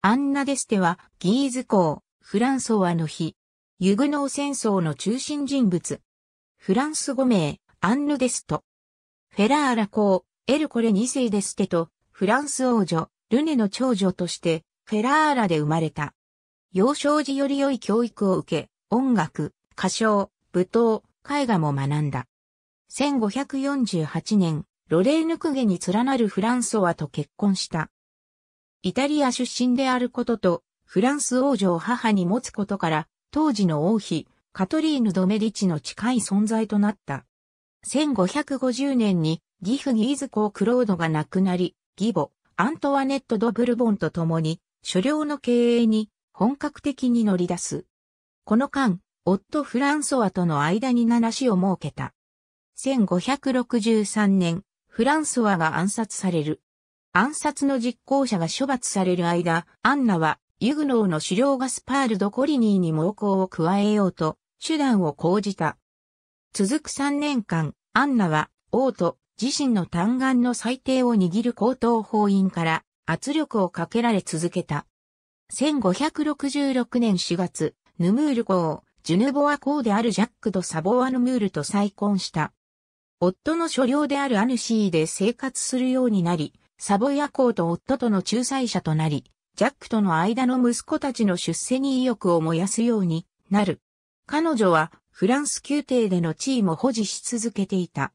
アンナ・デステは、ギーズ公、フランソワの日、ユグノー戦争の中心人物。フランス語名、アンヌ・デスト。フェラーラ公、エルコレ2世デステと、フランス王女、ルネの長女として、フェラーラで生まれた。幼少時より良い教育を受け、音楽、歌唱、舞踏、絵画も学んだ。1548年、ロレーヌクゲに連なるフランソワと結婚した。イタリア出身であることと、フランス王女を母に持つことから、当時の王妃、カトリーヌ・ド・メディチの近い存在となった。1550年にギフ・ギーズ公クロードが亡くなり、義母、アントワネット・ド・ブルボンと共に、所領の経営に本格的に乗り出す。この間、夫フランソワとの間に七子を設けた。1563年、フランソワが暗殺される。暗殺の実行者が処罰される間、アンナはユグノーの狩猟ガスパール・ド・コリニーに猛攻を加えようと、手段を講じた。続く3年間、アンナは王と自身の嘆願の裁定を握る高等法院から圧力をかけられ続けた。1566年4月、ヌムール公、ジュヌボア公であるジャック・ド・サボアヌムールと再婚した。夫の所領であるアヌシーで生活するようになり、サボヤ公と夫との仲裁者となり、ジャックとの間の息子たちの出世に意欲を燃やすようになる。彼女はフランス宮廷での地位も保持し続けていた。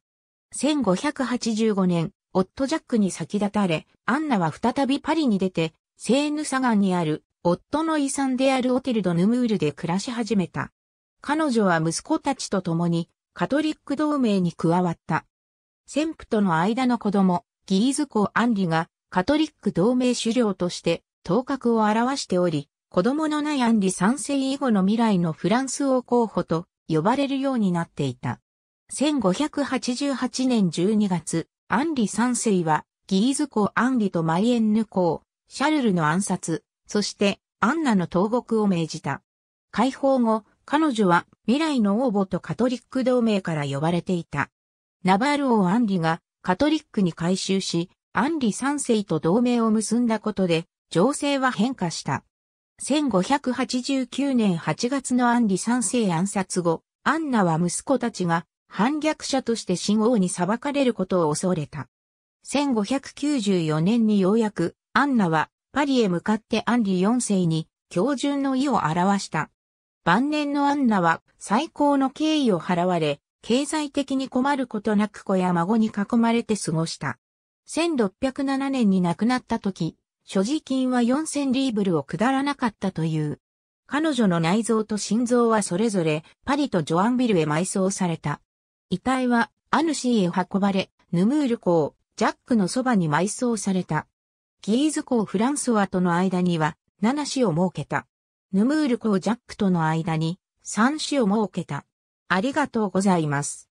1585年、夫ジャックに先立たれ、アンナは再びパリに出て、セーヌサガンにある夫の遺産であるオテルド・ヌムールで暮らし始めた。彼女は息子たちと共にカトリック同盟に加わった。先父との間の子供、ギーズ公アンリがカトリック同盟首領として頭角を現しており、子供のないアンリ三世以後の未来のフランス王候補と呼ばれるようになっていた。1588年12月、アンリ三世はギーズ公アンリとマイエンヌ公、シャルルの暗殺、そしてアンナの投獄を命じた。解放後、彼女は未来の王母とカトリック同盟から呼ばれていた。ナバール王アンリがカトリックに改修し、アンリ3世と同盟を結んだことで、情勢は変化した。1589年8月のアンリ3世暗殺後、アンナは息子たちが反逆者として新王に裁かれることを恐れた。1594年にようやく、アンナはパリへ向かってアンリ4世に標準の意を表した。晩年のアンナは最高の敬意を払われ、経済的に困ることなく子や孫に囲まれて過ごした。1607年に亡くなった時、所持金は4000リーブルを下らなかったという。彼女の内臓と心臓はそれぞれパリとジョアンビルへ埋葬された。遺体はアヌシーへ運ばれ、ヌムール港、ジャックのそばに埋葬された。ギーズ港フランソワとの間には7市を設けた。ヌムール港ジャックとの間に3市を設けた。ありがとうございます。